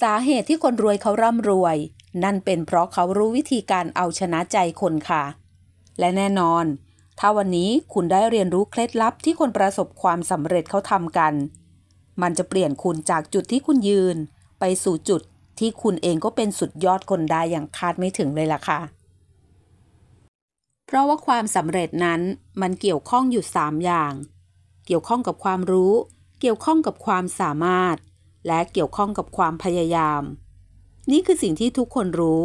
สาเหตุที่คนรวยเขาร่ำรวย นั่นเป็นเพราะเขารู้วิธีการเอาชนะใจคนค่ะ และแน่นอน ถ้าวันนี้คุณได้เรียนรู้ เคล็ดลับที่คนประสบความสำเร็จเขาทำกัน มันจะเปลี่ยนคุณจากจุดที่คุณยืน ไปสู่จุดที่คุณเองก็เป็นสุดยอดคนได้อย่างคาดไม่ถึงเลยล่ะค่ะ เพราะว่าความสำเร็จนั้นมันเกี่ยวข้องอยู่3อย่าง เกี่ยวข้องกับความรู้ เกี่ยวข้องกับความสามารถและเกี่ยวข้องกับความพยายาม นี่คือสิ่งที่ทุกคนรู้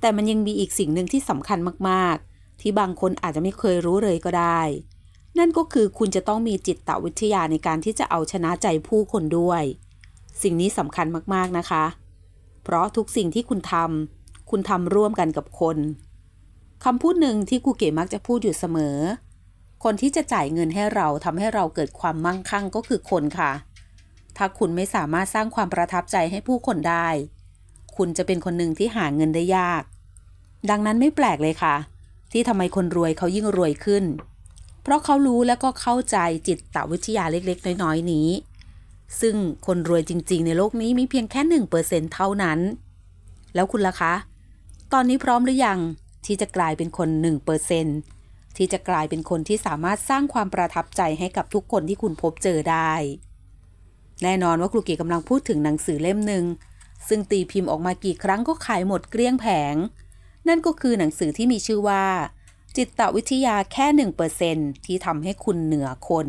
แต่มันยังมีอีกสิ่งหนึ่งที่สำคัญมากๆ ที่บางคนอาจจะไม่เคยรู้เลยก็ได้ นั่นก็คือคุณจะต้องมีจิตวิทยาในการที่จะเอาชนะใจผู้คนด้วย สิ่งนี้สำคัญมากๆนะคะ เพราะทุกสิ่งที่คุณทำคุณทำร่วมกันกับคนคำพูดหนึ่งที่กูเก๋มักจะพูดอยู่เสมอ คนที่จะจ่ายเงินให้เราทำให้เราเกิดความมั่งคั่งก็คือคนค่ะถ้าคุณไม่สามารถสร้างความประทับใจให้ผู้คนได้ คุณจะเป็นคนหนึ่งที่หาเงินได้ยาก ดังนั้นไม่แปลกเลยค่ะ ที่ทำไมคนรวยเขายิ่งรวยขึ้น เพราะเขารู้และก็เข้าใจจิตตวิทยาเล็กๆน้อยๆนี้ ซึ่งคนรวยจริงๆในโลกนี้มีเพียงแค่หนึ่งเปอร์เซ็นเท่านั้น แล้วคุณล่ะคะ ตอนนี้พร้อมหรือยัง ที่จะกลายเป็นคนหนึ่งเปอร์เซ็นที่จะกลายเป็นคนที่สามารถสร้างความประทับใจให้กับทุกคนที่คุณพบเจอได้แน่นอนว่าครูเก๋กำลังพูดถึงหนังสือเล่มหนึ่งซึ่งตีพิมพ์ออกมากี่ครั้งก็ขายหมดเกลี้ยงแผง นั่นก็คือหนังสือที่มีชื่อว่า จิตวิทยาแค่หนึ่งเปอร์เซนที่ทำให้คุณเหนือคน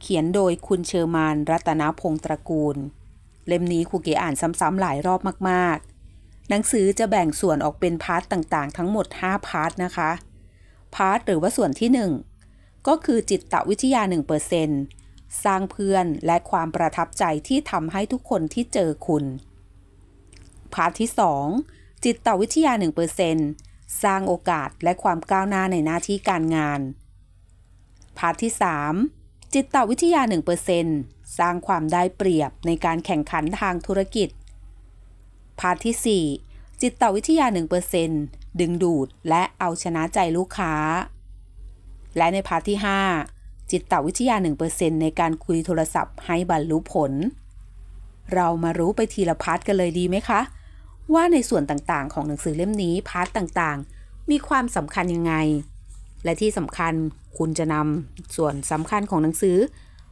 เขียนโดยคุณเชอร์มานรัตนพง์ตระกูล เล่มนี้ครูเก๋อ่านซ้ำๆหลายรอบมากๆ หนังสือจะแบ่งส่วนออกเป็นพาร์ทต่างๆทั้งหมด 5 พาร์ทนะคะ พาร์ทหรือว่าส่วนที่ 1 ก็คือจิตวิทยา1%เปอร์เซนต์สร้างเพื่อนและความประทับใจที่ทำให้ทุกคนที่เจอคุณพาร์ทที่ 2 จิตวิทยา1%สร้างโอกาสและความก้าวหน้าในหน้าที่การงานพาร์ทที่ 3 จิตวิทยา1%สร้างความได้เปรียบในการแข่งขันทางธุรกิจพาร์ทที่ 4 จิตวิทยา1%ดึงดูดและเอาชนะใจลูกค้า และในพาร์ทที่5จิตวิทยา 1%ในการคุยโทรศัพท์ให้บรรลุผล เรามารู้ไปทีละพาร์ทกันเลยดีไหมคะ ว่าในส่วนต่างๆ ของหนังสือเล่มนี้พาร์ทต่างๆ มีความสำคัญยังไง และที่สำคัญคุณจะนำส่วนสำคัญของหนังสือ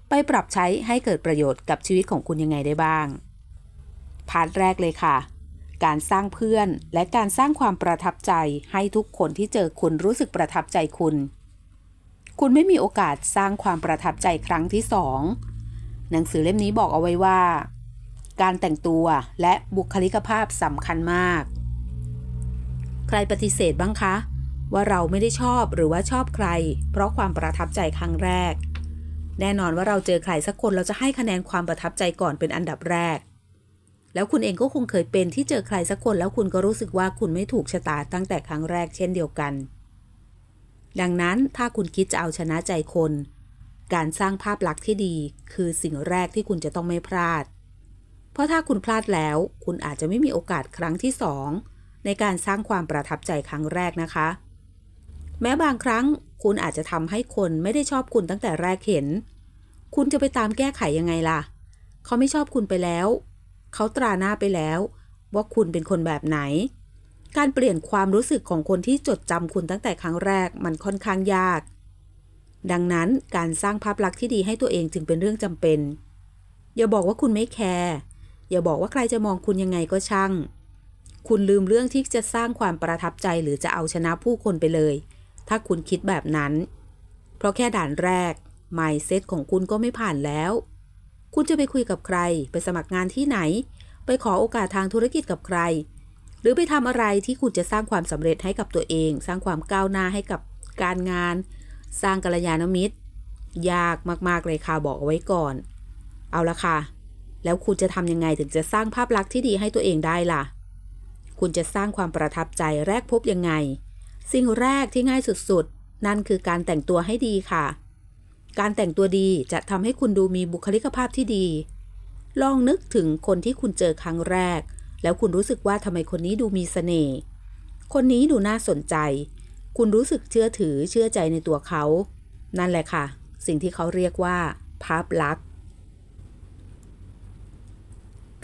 ไปปรับใช้ให้เกิดประโยชน์กับชีวิตของคุณยังไงได้บ้าง พาร์ทแรกเลยค่ะ การสร้างเพื่อนและการสร้างความประทับใจให้ทุกคนที่เจอคุณรู้สึกประทับใจคุณคุณไม่มีโอกาสสร้างความประทับใจครั้งที่สองหนังสือเล่มนี้บอกเอาไว้ว่า การแต่งตัวและบุคลิกภาพสำคัญมาก ใครปฏิเสธบ้างคะ ว่าเราไม่ได้ชอบหรือว่าชอบใคร เพราะความประทับใจครั้งแรก แน่นอนว่าเราเจอใครสักคนเราจะให้คะแนนความประทับใจก่อนเป็นอันดับแรก แล้วคุณเองก็คงเคยเป็นที่เจอใครสักคนแล้วคุณก็รู้สึกว่าคุณไม่ถูกชะตาตั้งแต่ครั้งแรก เช่นเดียวกันดังนั้นถ้าคุณคิดจะเอาชนะใจคน การสร้างภาพลักษณ์ที่ดี คือสิ่งแรกที่คุณจะต้องไม่พลาด เพราะถ้าคุณพลาดแล้ว คุณอาจจะไม่มีโอกาสครั้งที่สองในการสร้างความประทับใจครั้งแรกนะคะ แม้บางครั้ง คุณอาจจะทำให้คนไม่ได้ชอบคุณตั้งแต่แรกเห็น คุณจะไปตามแก้ไขยังไงล่ะ เขาไม่ชอบคุณไปแล้ว เขาตราหน้าไปแล้ว ว่าคุณเป็นคนแบบไหนการเปลี่ยนความรู้สึกของคนที่จดจำคุณตั้งแต่ครั้งแรกมันค่อนข้างยาก ดังนั้นการสร้างภาพลักษณ์ที่ดีให้ตัวเองจึงเป็นเรื่องจำเป็น อย่าบอกว่าคุณไม่แคร์ อย่าบอกว่าใครจะมองคุณยังไงก็ช่าง คุณลืมเรื่องที่จะสร้างความประทับใจหรือจะเอาชนะผู้คนไปเลย ถ้าคุณคิดแบบนั้น เพราะแค่ด่านแรก mindset ของคุณก็ไม่ผ่านแล้ว คุณจะไปคุยกับใคร ไปสมัครงานที่ไหน ไปขอโอกาสทางธุรกิจกับใครหรือไปทำอะไรที่คุณจะสร้างความสำเร็จให้กับตัวเอง สร้างความก้าวหน้าให้กับการงาน สร้างกัลยาณมิตรยากมากๆเลยค่ะบอกเอาไว้ก่อน เอาละค่ะ แล้วคุณจะทํยังไงถึงจะสร้างภาพลักษณ์ที่ดีให้ตัวเองได้ล่ะ คุณจะสร้างความประทับใจแรกพบยังไง สิ่งแรกที่ง่ายสุดๆนั่นคือการแต่งตัวให้ดีค่ะ การแต่งตัวดีจะทำให้คุณดูมีบุคลิกภาพที่ดี ลองนึกถึงคนที่คุณเจอครั้งแรกแล้วคุณรู้สึกว่าทำไมคนนี้ดูมีสเสน่ห์ คนนี้ดูน่าสนใจ คุณรู้สึกเชื่อถือเชื่อใจในตัวเขา นั่นแหละค่ะ สิ่งที่เขาเรียกว่าภาพลักษณ์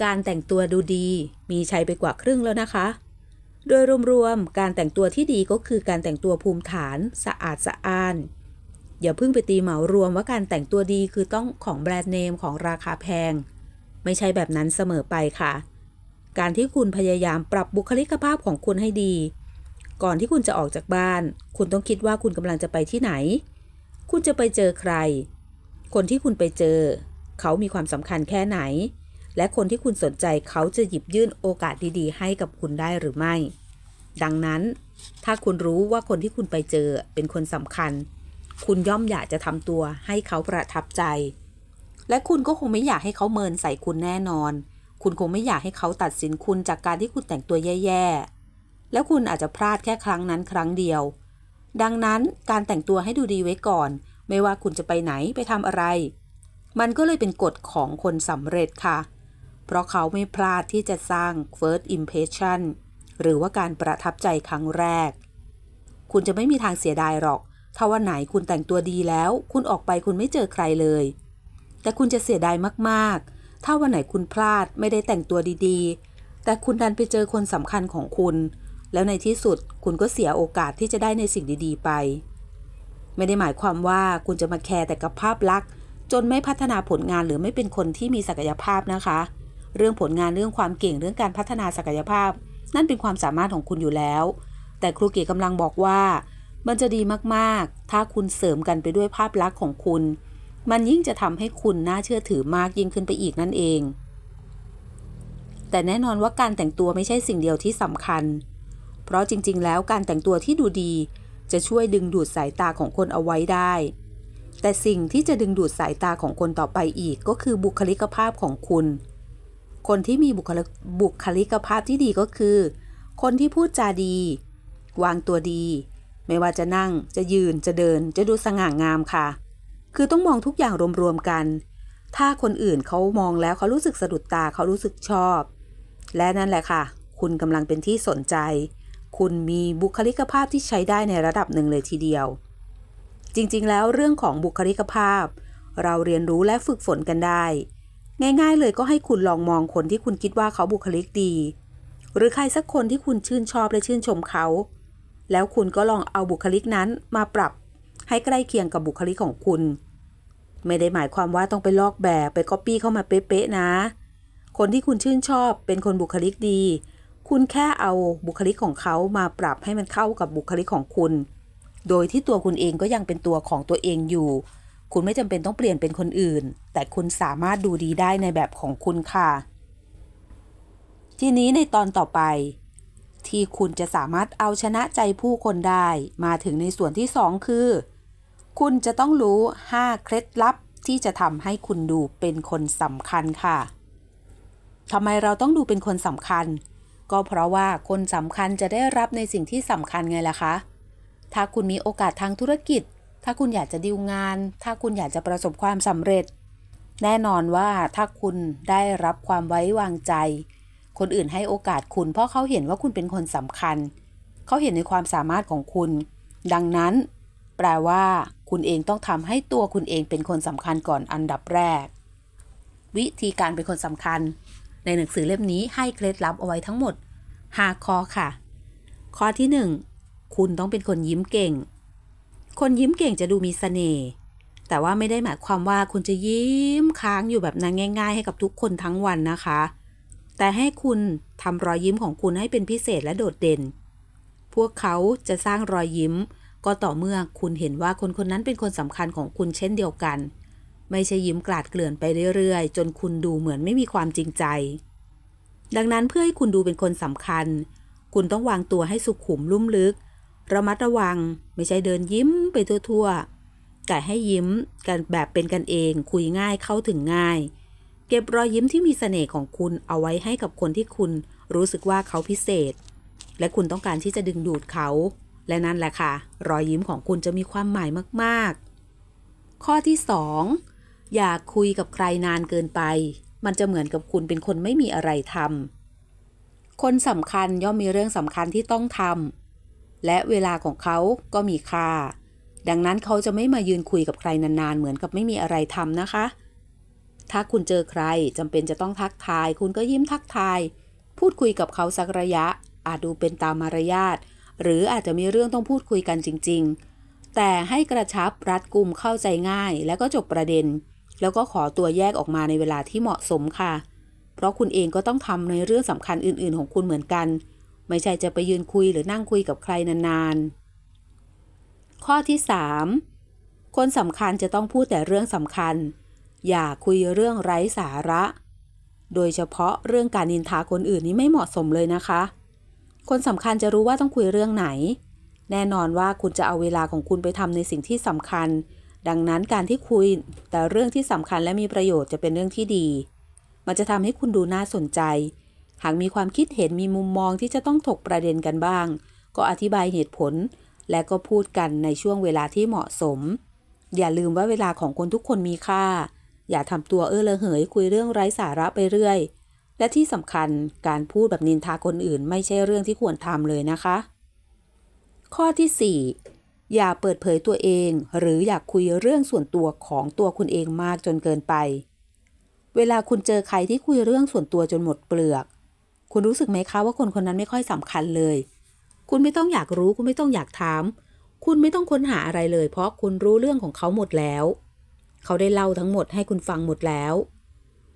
การแต่งตัวดูดี มีชัยไปกว่าครึ่งแล้วนะคะ โดยรวมๆ การแต่งตัวที่ดีก็คือการแต่งตัวภูมิฐานสะอาดสะอ้าน อย่าเพิ่งไปตีเหมารวมว่าการแต่งตัวดีคือต้องของแบรนด์เนมของราคาแพง ไม่ใช่แบบนั้นเสมอไปค่ะการที่คุณพยายามปรับบุคลิกภาพของคุณให้ดี ก่อนที่คุณจะออกจากบ้าน คุณต้องคิดว่าคุณกำลังจะไปที่ไหน คุณจะไปเจอใคร คนที่คุณไปเจอ เขามีความสำคัญแค่ไหน และคนที่คุณสนใจเขาจะหยิบยื่นโอกาสดีๆ ให้กับคุณได้หรือไม่ ดังนั้น ถ้าคุณรู้ว่าคนที่คุณไปเจอเป็นคนสำคัญ คุณย่อมอยากจะทำตัว ให้เขาประทับใจ และคุณก็คงไม่อยากให้เขาเมินใส่คุณแน่นอนคุณคงไม่อยากให้เขาตัดสินคุณจากการที่คุณแต่งตัวแย่ ๆ แล้วคุณอาจจะพลาดแค่ครั้งนั้นครั้งเดียว ดังนั้นการแต่งตัวให้ดูดีไว้ก่อน ไม่ว่าคุณจะไปไหนไปทำอะไร มันก็เลยเป็นกฎของคนสำเร็จค่ะ เพราะเขาไม่พลาดที่จะสร้าง first impression หรือว่าการประทับใจครั้งแรก คุณจะไม่มีทางเสียดายหรอก ถ้าวันไหนคุณแต่งตัวดีแล้ว คุณออกไปคุณไม่เจอใครเลย แต่คุณจะเสียดายมากๆถ้าวันไหนคุณพลาดไม่ได้แต่งตัวดีๆ แต่คุณดันไปเจอคนสำคัญของคุณ แล้วในที่สุดคุณก็เสียโอกาสที่จะได้ในสิ่งดีๆไป ไม่ได้หมายความว่าคุณจะมาแคร์แต่กับภาพลักษณ์ จนไม่พัฒนาผลงานหรือไม่เป็นคนที่มีศักยภาพนะคะ เรื่องผลงานเรื่องความเก่งเรื่องการพัฒนาศักยภาพ นั่นเป็นความสามารถของคุณอยู่แล้ว แต่ครูเก๋กำลังบอกว่า มันจะดีมากๆ ถ้าคุณเสริมกันไปด้วยภาพลักษณ์ของคุณมันยิ่งจะทำให้คุณน่าเชื่อถือมากยิ่งขึ้นไปอีกนั่นเอง แต่แน่นอนว่าการแต่งตัวไม่ใช่สิ่งเดียวที่สำคัญ เพราะจริงๆ แล้วการแต่งตัวที่ดูดีจะช่วยดึงดูดสายตาของคนเอาไว้ได้ แต่สิ่งที่จะดึงดูดสายตาของคนต่อไปอีก ก็คือบุคลิกภาพของคุณ คนที่มีบุคลบุคลิกภาพที่ดีก็คือ คนที่พูดจาดี วางตัวดี ไม่ว่าจะนั่งจะยืนจะเดิน จะดูสง่างามค่ะคือต้องมองทุกอย่างรวมๆกัน ถ้าคนอื่นเขามองแล้วเขารู้สึกสะดุดตาเขารู้สึกชอบ และนั่นแหละค่ะ คุณกำลังเป็นที่สนใจ คุณมีบุคลิกภาพที่ใช้ได้ในระดับหนึ่งเลยทีเดียว จริงๆแล้วเรื่องของบุคลิกภาพ เราเรียนรู้และฝึกฝนกันได้ ง่ายๆเลยก็ให้คุณลองมองคนที่คุณคิดว่าเขาบุคลิกดี หรือใครสักคนที่คุณชื่นชอบและชื่นชมเขา แล้วคุณก็ลองเอาบุคลิกนั้นมาปรับ ให้ใกล้เคียงกับบุคลิกของคุณไม่ได้หมายความว่าต้องไปลอกแบบไปก๊อปปี้เข้ามาเป๊ะๆนะ คนที่คุณชื่นชอบ เป็นคนบุคลิกดี คุณแค่เอาบุคลิกของเขามาปรับให้มันเข้ากับบุคลิกของคุณ โดยที่ตัวคุณเองก็ยังเป็นตัวของตัวเองอยู่ คุณไม่จำเป็นต้องเปลี่ยนเป็นคนอื่น แต่คุณสามารถดูดีได้ในแบบของคุณค่ะ ทีนี้ในตอนต่อไป ที่คุณจะสามารถเอาชนะใจผู้คนได้ มาถึงในส่วนที่ 2 คือคุณจะต้องรู้ 5เคล็ดลับที่จะทำให้คุณดูเป็นคนสำคัญค่ะ ทำไมเราต้องดูเป็นคนสำคัญ ก็เพราะว่าคนสำคัญจะได้รับในสิ่งที่สำคัญไงล่ะคะ ถ้าคุณมีโอกาสทางธุรกิจ ถ้าคุณอยากจะดีลงาน ถ้าคุณอยากจะประสบความสำเร็จ แน่นอนว่า ถ้าคุณได้รับความไว้วางใจ คนอื่นให้โอกาสคุณเพราะเขาเห็นว่าคุณเป็นคนสำคัญ เขาเห็นในความสามารถของคุณ ดังนั้น แปลว่าคุณเองต้องทำให้ตัวคุณเองเป็นคนสำคัญก่อนอันดับแรก วิธีการเป็นคนสำคัญในหนังสือเล่มนี้ให้เคล็ดลับเอาไว้ทั้งหมด5ข้อค่ะ ข้อที่ 1 คุณต้องเป็นคนยิ้มเก่ง คนยิ้มเก่งจะดูมีสเสน่ห์ แต่ว่าไม่ได้หมายความว่าคุณจะยิ้มค้างอยู่แบบนั้นง่ายๆให้กับทุกคนทั้งวันนะคะ แต่ให้คุณทำรอยยิ้มของคุณให้เป็นพิเศษและโดดเด่น พวกเขาจะสร้างรอยยิ้มก็ต่อเมื่อคุณเห็นว่าคนคนนั้นเป็นคนสำคัญของคุณเช่นเดียวกัน ไม่ใช่ยิ้ม กลาด เกลื่อนไปเรื่อยๆ จนคุณดูเหมือนไม่มีความจริงใจ ดังนั้นเพื่อให้คุณดูเป็นคนสำคัญ คุณต้องวางตัวให้สุขุมลุ่มลึก ระมัดระวัง ไม่ใช่เดินยิ้มไปทั่วๆแต่ให้ยิ้ม กันแบบเป็นกันเอง คุยง่ายเข้าถึงง่าย เก็บรอยยิ้มที่มีเสน่ห์ของคุณเอาไว้ให้กับคนที่คุณรู้สึกว่าเขาพิเศษ และคุณต้องการที่จะดึงดูดเขาและนั่นแหละค่ะ รอยยิ้มของคุณจะมีความหมายมาก ๆ ข้อที่ 2 อย่าคุยกับใครนานเกินไป มันจะเหมือนกับคุณเป็นคนไม่มีอะไรทำคนสำคัญย่อมมีเรื่องสำคัญที่ต้องทำและเวลาของเขาก็มีค่า ดังนั้นเขาจะไม่มายืนคุยกับใครนานๆเหมือนกับไม่มีอะไรทำนะคะ ถ้าคุณเจอใครจำเป็นจะต้องทักทาย คุณก็ยิ้มทักทาย พูดคุยกับเขาสักระยะอาจดูเป็นตามมารยาทหรืออาจจะมีเรื่องต้องพูดคุยกันจริงๆ แต่ให้กระชับรัดกุมเข้าใจง่ายแล้วก็จบประเด็น แล้วก็ขอตัวแยกออกมาในเวลาที่เหมาะสมค่ะ เพราะคุณเองก็ต้องทำในเรื่องสำคัญอื่นๆของคุณเหมือนกัน ไม่ใช่จะไปยืนคุยหรือนั่งคุยกับใครนานๆ ข้อที่ 3 คนสำคัญจะต้องพูดแต่เรื่องสำคัญ อย่าคุยเรื่องไร้สาระ โดยเฉพาะเรื่องการนินทาคนอื่นนี้ไม่เหมาะสมเลยนะคะเคนสำคัญจะรู้ว่าต้องคุยเรื่องไหน แน่นอนว่าคุณจะเอาเวลาของคุณไปทำในสิ่งที่สำคัญ ดังนั้นการที่คุย แต่เรื่องที่สำคัญและมีประโยชน์จะเป็นเรื่องที่ดี มันจะทำให้คุณดูน่าสนใจ หากมีความคิดเห็นมีมุมมองที่จะต้องถกประเด็นกันบ้าง ก็อธิบายเหตุผล และก็พูดกันในช่วงเวลาที่เหมาะสม อย่าลืมว่าเวลาของคนทุกคนมีค่า อย่าทำตัวเออเลอเหย คุยเรื่องไร้สาระไปเรื่อยและที่สำคัญการพูดแบบนินทาคนอื่น ไม่ใช่เรื่องที่ควรทำเลยนะคะ ข้อที่ 4 อย่าเปิดเผยตัวเอง หรืออยากคุยเรื่องส่วนตัวของตัวคุณเองมากจนเกินไป เวลาคุณเจอใครที่คุยเรื่องส่วนตัวจนหมดเปลือก คุณรู้สึกไหมคะว่าคนคนนั้นไม่ค่อยสำคัญเลย คุณไม่ต้องอยากรู้คุณไม่ต้องอยากถามคุณไม่ต้องค้นหาอะไรเลย เพราะคุณรู้เรื่องของเขาหมดแล้ว เขาได้เล่าทั้งหมดให้คุณฟังหมดแล้ว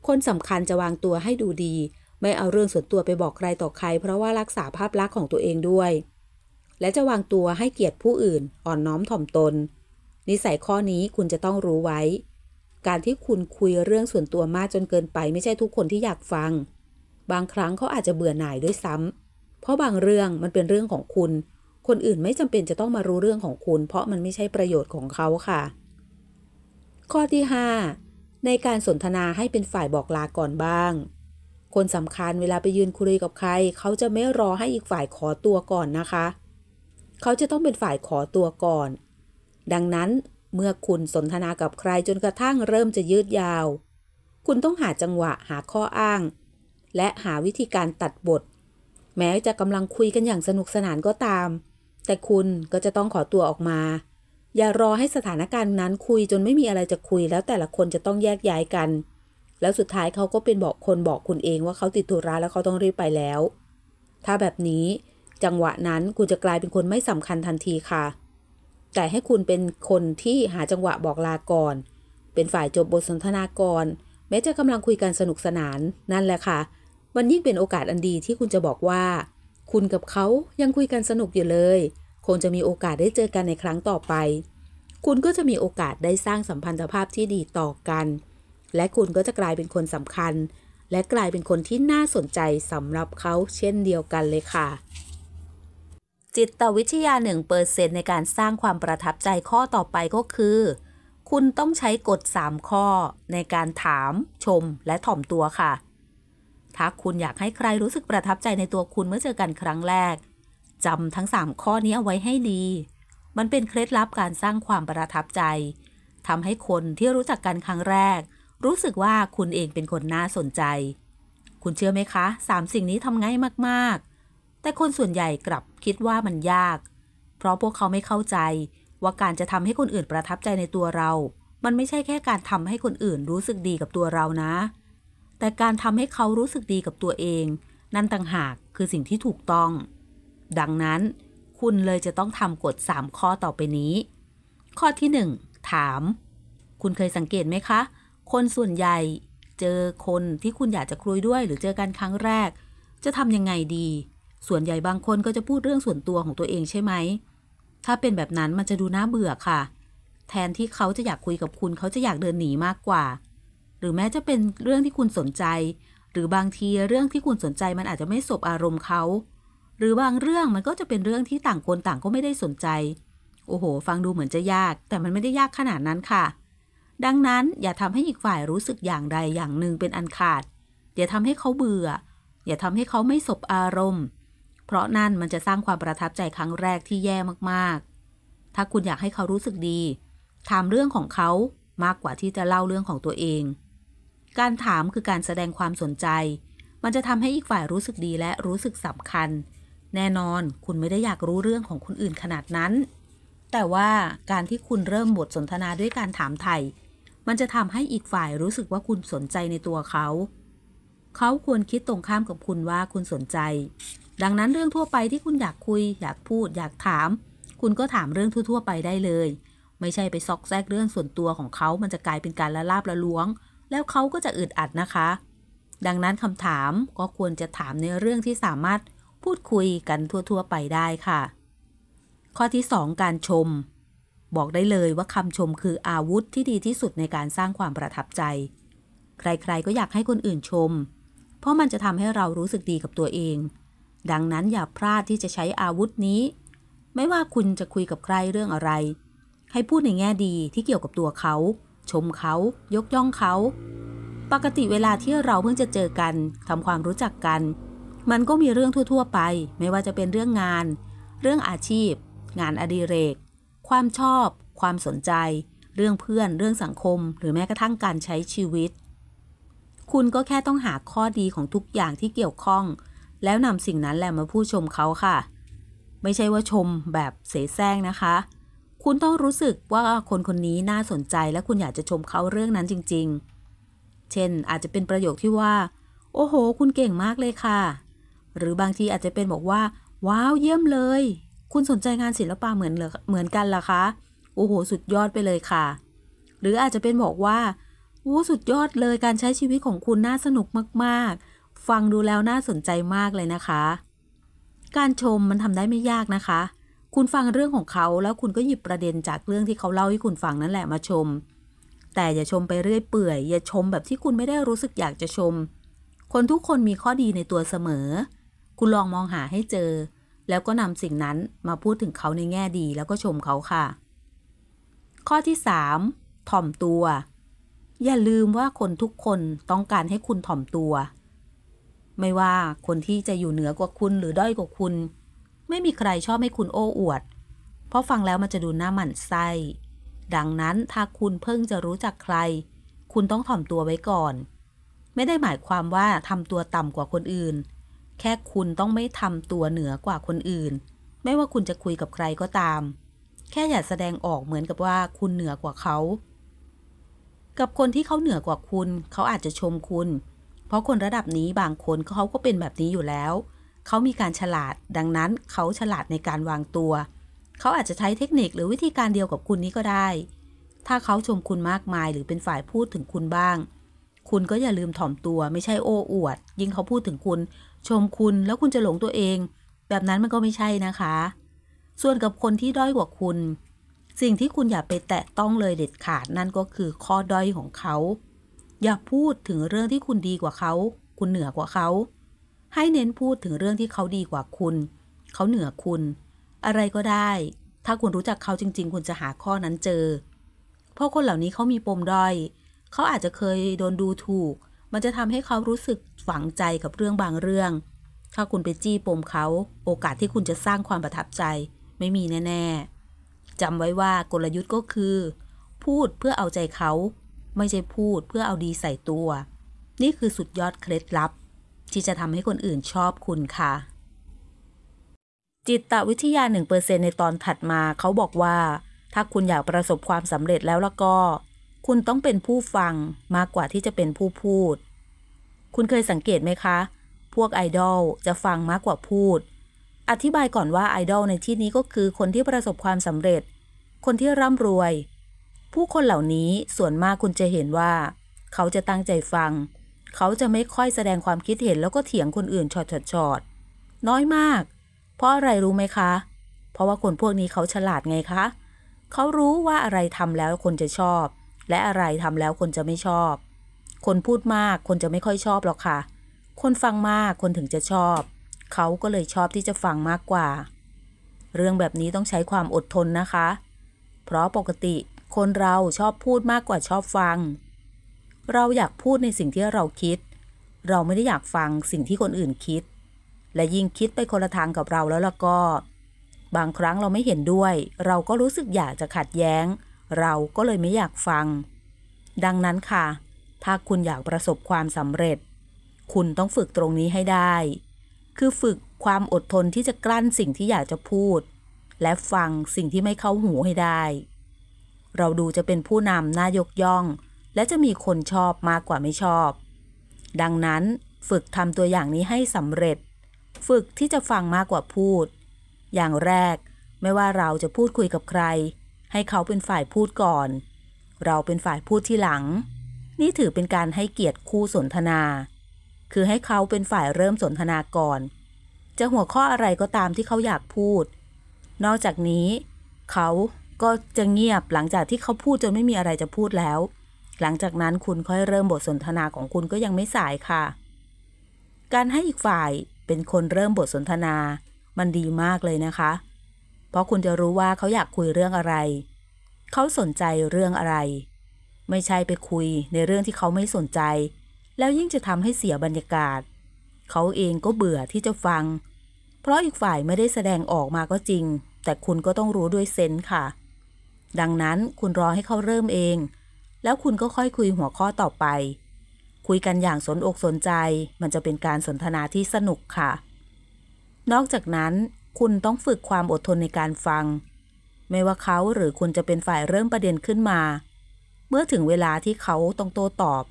คนสำคัญจะวางตัวให้ดูดี ไม่เอาเรื่องส่วนตัวไปบอกใครต่อใคร เพราะว่ารักษาภาพลักษณ์ของตัวเองด้วย และจะวางตัวให้เกียรติผู้อื่น อ่อนน้อมถ่อมตน นิสัยข้อนี้คุณจะต้องรู้ไว้ การที่คุณคุยเรื่องส่วนตัวมากจนเกินไปไม่ใช่ทุกคนที่อยากฟัง บางครั้งเขาอาจจะเบื่อหน่ายด้วยซ้ำ เพราะบางเรื่องมันเป็นเรื่องของคุณ คนอื่นไม่จำเป็นจะต้องมารู้เรื่องของคุณ เพราะมันไม่ใช่ประโยชน์ของเขาค่ะ ข้อที่5ในการสนทนาให้เป็นฝ่ายบอกลาก่อนบ้าง คนสำคัญเวลาไปยืนคุยกับใคร เขาจะไม่รอให้อีกฝ่ายขอตัวก่อนนะคะ เขาจะต้องเป็นฝ่ายขอตัวก่อน ดังนั้นเมื่อคุณสนทนากับใครจนกระทั่งเริ่มจะยืดยาว คุณต้องหาจังหวะหาข้ออ้าง และหาวิธีการตัดบท แม้จะกำลังคุยกันอย่างสนุกสนานก็ตาม แต่คุณก็จะต้องขอตัวออกมาอย่ารอให้สถานการณ์นั้นคุยจนไม่มีอะไรจะคุยแล้วแต่ละคนจะต้องแยกย้ายกัน แล้วสุดท้ายเขาก็เป็นบอกคนบอกคุณเองว่าเขาติดธุระแล้วเขาต้องรีบไปแล้ว ถ้าแบบนี้ จังหวะนั้นคุณจะกลายเป็นคนไม่สำคัญทันทีค่ะ แต่ให้คุณเป็นคนที่หาจังหวะบอกลาก่อน เป็นฝ่ายจบบทสนทนาก่อน แม้จะกำลังคุยกันสนุกสนาน นั่นแหละค่ะมันยิ่งเป็นโอกาสอันดีที่คุณจะบอกว่า คุณกับเขายังคุยกันสนุกอยู่เลยคงจะมีโอกาสได้เจอกันในครั้งต่อไป คุณก็จะมีโอกาสได้สร้างสัมพันธภาพที่ดีต่อกัน และคุณก็จะกลายเป็นคนสำคัญ และกลายเป็นคนที่น่าสนใจสำหรับเขาเช่นเดียวกันเลยค่ะ จิตวิทยา 1%ในการสร้างความประทับใจข้อต่อไปก็คือ คุณต้องใช้กฎ3ข้อ ในการถาม ชม และถ่อมตัวค่ะ ถ้าคุณอยากให้ใครรู้สึกประทับใจในตัวคุณเมื่อเจอกันครั้งแรกจำทั้ง 3 ข้อนี้เอาไว้ให้ดี มันเป็นเคล็ดลับการสร้างความประทับใจทำให้คนที่รู้จักกันครั้งแรก รู้สึกว่าคุณเองเป็นคนน่าสนใจ คุณเชื่อไหมคะ สามสิ่งนี้ทำง่ายมากๆ แต่คนส่วนใหญ่กลับคิดว่ามันยาก เพราะพวกเขาไม่เข้าใจว่าการจะทำให้คนอื่นประทับใจในตัวเรา มันไม่ใช่แค่การทำให้คนอื่นรู้สึกดีกับตัวเรานะ แต่การทำให้เขารู้สึกดีกับตัวเอง นั่นต่างหากคือสิ่งที่ถูกต้องดังนั้นคุณเลยจะต้องทำกฎ 3 ข้อต่อไปนี้ ข้อที่ 1 ถาม คุณเคยสังเกตไหมคะ คนส่วนใหญ่ เจอคนที่คุณอยากจะคุยด้วย หรือเจอกันครั้งแรก จะทำยังไงดี ส่วนใหญ่บางคนก็จะพูดเรื่องส่วนตัวของตัวเองใช่ไหมถ้าเป็นแบบนั้นมันจะดูน่าเบื่อค่ะ แทนที่เขาจะอยากคุยกับคุณเขาจะอยากเดินหนีมากกว่า หรือแม้จะเป็นเรื่องที่คุณสนใจ หรือบางทีเรื่องที่คุณสนใจมันอาจจะไม่สบอารมณ์เขาหรือบางเรื่องมันก็จะเป็นเรื่องที่ต่างคนต่างก็ไม่ได้สนใจ โอ้โห ฟังดูเหมือนจะยาก แต่มันไม่ได้ยากขนาดนั้นค่ะ ดังนั้นอย่าทำให้อีกฝ่ายรู้สึกอย่างใดอย่างหนึ่งเป็นอันขาด อย่าทำให้เขาเบื่อ อย่าทำให้เขาไม่สบอารมณ์ เพราะนั่นมันจะสร้างความประทับใจครั้งแรกที่แย่มากๆ ถ้าคุณอยากให้เขารู้สึกดี ถามเรื่องของเขา มากกว่าที่จะเล่าเรื่องของตัวเอง การถามคือการแสดงความสนใจ มันจะทำให้อีกฝ่ายรู้สึกดีและรู้สึกสำคัญแน่นอนคุณไม่ได้อยากรู้เรื่องของคนอื่นขนาดนั้น แต่ว่าการที่คุณเริ่มบทสนทนาด้วยการถามไทยมันจะทำให้อีกฝ่ายรู้สึกว่าคุณสนใจในตัวเขา เขาควรคิดตรงข้ามกับคุณว่าคุณสนใจ ดังนั้นเรื่องทั่วไปที่คุณอยากคุย อยากพูดอยากถาม คุณก็ถามเรื่องทั่วๆไปได้เลย ไม่ใช่ไปซอกแซกเรื่องส่วนตัวของเขา มันจะกลายเป็นการละลาบละล้วง แล้วเขาก็จะอึดอัดนะคะ ดังนั้นคำถามก็ควรจะถามในเรื่องที่สามารถพูดคุยกันทั่ว ๆ ไปได้ค่ะ ข้อที่ 2 การชม บอกได้เลยว่าคำชมคืออาวุธที่ดีที่สุดในการสร้างความประทับใจ ใครๆ ก็อยากให้คนอื่นชม เพราะมันจะทำให้เรารู้สึกดีกับตัวเอง ดังนั้นอย่าพลาดที่จะใช้อาวุธนี้ ไม่ว่าคุณจะคุยกับใครเรื่องอะไร ให้พูดในแง่ดีที่เกี่ยวกับตัวเขา ชมเขา ยกย่องเขา ปกติเวลาที่เราเพิ่งจะเจอกันทำความรู้จักกันมันก็มีเรื่องทั่ว ๆ ไป ไม่ว่าจะเป็นเรื่องงาน เรื่องอาชีพ งานอดิเรก ความชอบ ความสนใจ เรื่องเพื่อน เรื่องสังคม หรือแม้กระทั่งการใช้ชีวิต คุณก็แค่ต้องหาข้อดีของทุกอย่างที่เกี่ยวข้อง แล้วนำสิ่งนั้นแหละมาพูดชมเขาค่ะ ไม่ใช่ว่าชมแบบเสแสร้งนะคะ คุณต้องรู้สึกว่าคนคนนี้น่าสนใจ และคุณอยากจะชมเขาเรื่องนั้นจริงๆ เช่น อาจจะเป็นประโยคที่ว่า โอ้โห คุณเก่งมากเลยค่ะหรือบางที อาจจะเป็นบอกว่า ว้าวเยี่ยมเลย คุณสนใจงานศิลปะเหมือนเหมือนกันล่ะคะโอ้โหสุดยอดไปเลยค่ะ หรืออาจจะเป็นบอกว่าโอ้สุดยอดเลยการใช้ชีวิตของคุณน่าสนุกมากๆ ฟังดูแล้วน่าสนใจมากเลยนะคะ การชมมันทำได้ไม่ยากนะคะ คุณฟังเรื่องของเขาแล้วคุณก็หยิบประเด็นจากเรื่องที่เขาเล่าให้คุณฟังนั่นแหละมาชม แต่อย่าชมไปเรื่อยเปื่อยอย่าชมแบบที่คุณไม่ได้รู้สึกอยากจะชม คนทุกคนมีข้อดีในตัวเสมอคุณลองมองหาให้เจอแล้วก็นำสิ่งนั้นมาพูดถึงเขาในแง่ดีแล้วก็ชมเขาค่ะ ข้อที่ 3 ถ่อมตัว อย่าลืมว่าคนทุกคนต้องการให้คุณถ่อมตัว ไม่ว่าคนที่จะอยู่เหนือกว่าคุณหรือด้อยกว่าคุณ ไม่มีใครชอบให้คุณโอ้อวด เพราะฟังแล้วมันจะดูหน้าหมันไส้ ดังนั้นถ้าคุณเพิ่งจะรู้จักใคร คุณต้องถ่อมตัวไว้ก่อน ไม่ได้หมายความว่าทำตัวต่ำกว่าคนอื่นแค่คุณต้องไม่ทำตัวเหนือกว่าคนอื่น ไม่ว่าคุณจะคุยกับใครก็ตาม แค่อย่าแสดงออกเหมือนกับว่าคุณเหนือกว่าเขา กับคนที่เขาเหนือกว่าคุณ เขาอาจจะชมคุณ เพราะคนระดับนี้บางคนเขาก็เป็นแบบนี้อยู่แล้ว เขามีการฉลาด ดังนั้นเขาฉลาดในการวางตัว เขาอาจจะใช้เทคนิคหรือวิธีการเดียวกับคุณนี้ก็ได้ ถ้าเขาชมคุณมากมายหรือเป็นฝ่ายพูดถึงคุณบ้าง คุณก็อย่าลืมถ่อมตัว ไม่ใช่โอ้อวด ยิ่งเขาพูดถึงคุณชมคุณแล้วคุณจะหลงตัวเอง แบบนั้นมันก็ไม่ใช่นะคะ ส่วนกับคนที่ด้อยกว่าคุณ สิ่งที่คุณอย่าไปแตะต้องเลยเด็ดขาดนั่นก็คือข้อด้อยของเขา อย่าพูดถึงเรื่องที่คุณดีกว่าเขา คุณเหนือกว่าเขา ให้เน้นพูดถึงเรื่องที่เขาดีกว่าคุณ เขาเหนือคุณ อะไรก็ได้ ถ้าคุณรู้จักเขาจริง ๆ คุณจะหาข้อนั้นเจอ เพราะคนเหล่านี้เขามีปมด้อย เขาอาจจะเคยโดนดูถูกมันจะทำให้เขารู้สึกฝังใจกับเรื่องบางเรื่อง ถ้าคุณไปจี้ปมเขา โอกาสที่คุณจะสร้างความประทับใจ ไม่มีแน่ๆ จำไว้ว่ากลยุทธ์ก็คือ พูดเพื่อเอาใจเขา ไม่ใช่พูดเพื่อเอาดีใส่ตัว นี่คือสุดยอดเคล็ดลับ ที่จะทำให้คนอื่นชอบคุณค่ะ จิตวิทยา 1%ในตอนถัดมาเขาบอกว่า ถ้าคุณอยากประสบความสำเร็จแล้วละก็คุณต้องเป็นผู้ฟังมากกว่าที่จะเป็นผู้พูด คุณเคยสังเกตไหมคะ พวกไอดอลจะฟังมากกว่าพูด อธิบายก่อนว่าไอดอลในที่นี้ก็คือคนที่ประสบความสำเร็จ คนที่ร่ำรวย ผู้คนเหล่านี้ส่วนมากคุณจะเห็นว่า เขาจะตั้งใจฟัง เขาจะไม่ค่อยแสดงความคิดเห็นแล้วก็เถียงคนอื่นชอดชอดชอดน้อยมาก เพราะอะไรรู้ไหมคะ เพราะว่าคนพวกนี้เขาฉลาดไงคะ เขารู้ว่าอะไรทำแล้วคนจะชอบและอะไรทำแล้วคนจะไม่ชอบ คนพูดมากคนจะไม่ค่อยชอบหรอกค่ะ คนฟังมากคนถึงจะชอบ เขาก็เลยชอบที่จะฟังมากกว่า เรื่องแบบนี้ต้องใช้ความอดทนนะคะ เพราะปกติ คนเราชอบพูดมากกว่าชอบฟัง เราอยากพูดในสิ่งที่เราคิด เราไม่ได้อยากฟังสิ่งที่คนอื่นคิด และยิ่งคิดไปคนละทางกับเราแล้วล่ะก็ บางครั้งเราไม่เห็นด้วย เราก็รู้สึกอยากจะขัดแย้งเราก็เลยไม่อยากฟัง ดังนั้นค่ะ ถ้าคุณอยากประสบความสำเร็จ คุณต้องฝึกตรงนี้ให้ได้ คือฝึกความอดทนที่จะกลั้นสิ่งที่อยากจะพูด และฟังสิ่งที่ไม่เข้าหูให้ได้ เราดูจะเป็นผู้นำน่ายกย่อง และจะมีคนชอบมากกว่าไม่ชอบ ดังนั้นฝึกทำตัวอย่างนี้ให้สำเร็จ ฝึกที่จะฟังมากกว่าพูด อย่างแรก ไม่ว่าเราจะพูดคุยกับใครให้เขาเป็นฝ่ายพูดก่อน เราเป็นฝ่ายพูดที่หลัง นี่ถือเป็นการให้เกียรติคู่สนทนา คือให้เขาเป็นฝ่ายเริ่มสนทนาก่อน จะหัวข้ออะไรก็ตามที่เขาอยากพูด นอกจากนี้ เขาก็จะเงียบหลังจากที่เขาพูดจนไม่มีอะไรจะพูดแล้ว หลังจากนั้นคุณค่อยเริ่มบทสนทนาของคุณก็ยังไม่สายค่ะ การให้อีกฝ่ายเป็นคนเริ่มบทสนทนา มันดีมากเลยนะคะเพราะคุณจะรู้ว่าเขาอยากคุยเรื่องอะไร เขาสนใจเรื่องอะไร ไม่ใช่ไปคุยในเรื่องที่เขาไม่สนใจ แล้วยิ่งจะทำให้เสียบรรยากาศ เขาเองก็เบื่อที่จะฟัง เพราะอีกฝ่ายไม่ได้แสดงออกมาก็จริง แต่คุณก็ต้องรู้ด้วยเซนส์ค่ะ ดังนั้นคุณรอให้เขาเริ่มเอง แล้วคุณก็ค่อยคุยหัวข้อต่อไป คุยกันอย่างสนอกสนใจ มันจะเป็นการสนทนาที่สนุกค่ะ นอกจากนั้นคุณต้องฝึกความอดทนในการฟัง ไม่ว่าเขาหรือคุณจะเป็นฝ่ายเริ่มประเด็นขึ้นมา เมื่อถึงเวลาที่เขาต้องโต้ตอบ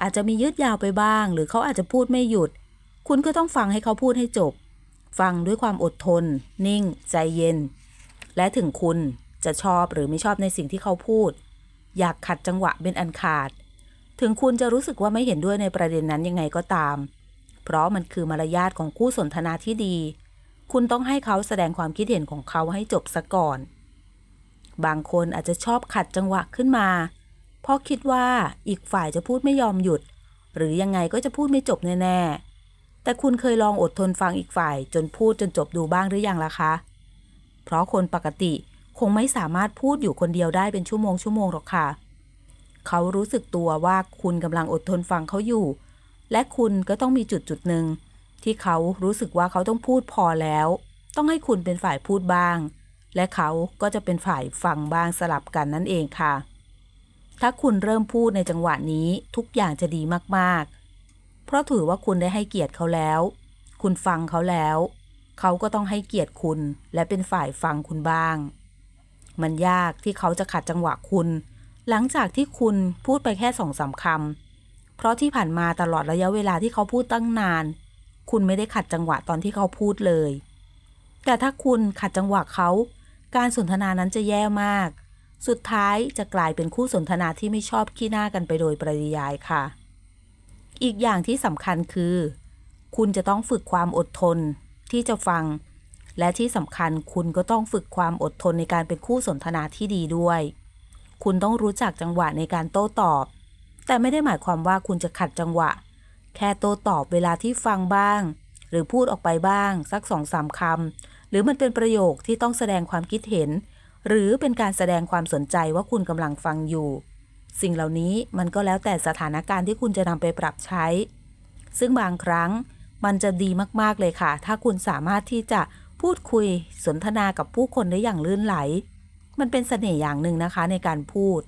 อาจจะมียืดยาวไปบ้าง หรือเขาอาจจะพูดไม่หยุด คุณก็ต้องฟังให้เขาพูดให้จบ ฟังด้วยความอดทน นิ่ง ใจเย็น และถึงคุณจะชอบหรือไม่ชอบในสิ่งที่เขาพูด อยากขัดจังหวะเป็นอันขาด ถึงคุณจะรู้สึกว่าไม่เห็นด้วยในประเด็นนั้นยังไงก็ตาม เพราะมันคือมารยาทของคู่สนทนาที่ดีคุณต้องให้เขาแสดงความคิดเห็นของเขาให้จบซะก่อน บางคนอาจจะชอบขัดจังหวะขึ้นมา เพราะคิดว่าอีกฝ่ายจะพูดไม่ยอมหยุด หรือยังไงก็จะพูดไม่จบแน่ ๆ แต่คุณเคยลองอดทนฟังอีกฝ่ายจนพูดจนจบดูบ้างหรืออยังล่ะคะ เพราะคนปกติคงไม่สามารถพูดอยู่คนเดียวได้เป็นชั่วโมงชั่วโมงหรอกค่ะ เขารู้สึกตัวว่าคุณกำลังอดทนฟังเขาอยู่ และคุณก็ต้องมีจุดจุดหนึ่งที่เขารู้สึกว่าเขาต้องพูดพอแล้ว ต้องให้คุณเป็นฝ่ายพูดบ้าง และเขาก็จะเป็นฝ่ายฟังบ้างสลับกันนั่นเองค่ะ ถ้าคุณเริ่มพูดในจังหวะนี้ ทุกอย่างจะดีมากๆ เพราะถือว่าคุณได้ให้เกียรติเขาแล้ว คุณฟังเขาแล้ว เขาก็ต้องให้เกียรติคุณและเป็นฝ่ายฟังคุณบ้าง มันยากที่เขาจะขัดจังหวะคุณ หลังจากที่คุณพูดไปแค่สองสาคำเพราะที่ผ่านมาตลอดระยะเวลาที่เขาพูดตั้งนานคุณไม่ได้ขัดจังหวะตอนที่เขาพูดเลย แต่ถ้าคุณขัดจังหวะเขา การสนทนานั้นจะแย่มาก สุดท้ายจะกลายเป็นคู่สนทนาที่ไม่ชอบขี้หน้ากันไปโดยปริยายค่ะ อีกอย่างที่สำคัญคือ คุณจะต้องฝึกความอดทน ที่จะฟัง และที่สำคัญคุณก็ต้องฝึกความอดทนในการเป็นคู่สนทนาที่ดีด้วย คุณต้องรู้จักจังหวะในการโต้ตอบ แต่ไม่ได้หมายความว่าคุณจะขัดจังหวะแค่โตตอบเวลาที่ฟังบ้าง หรือพูดออกไปบ้างสักสองสามคำ หรือมันเป็นประโยคที่ต้องแสดงความคิดเห็น หรือเป็นการแสดงความสนใจว่าคุณกำลังฟังอยู่ สิ่งเหล่านี้มันก็แล้วแต่สถานการณ์ที่คุณจะนำไปปรับใช้ ซึ่งบางครั้งมันจะดีมากๆเลยค่ะ ถ้าคุณสามารถที่จะพูดคุย สนทนากับผู้คนได้อย่างลื่นไหล มันเป็นเสน่ห์อย่างหนึ่งนะคะในการพูด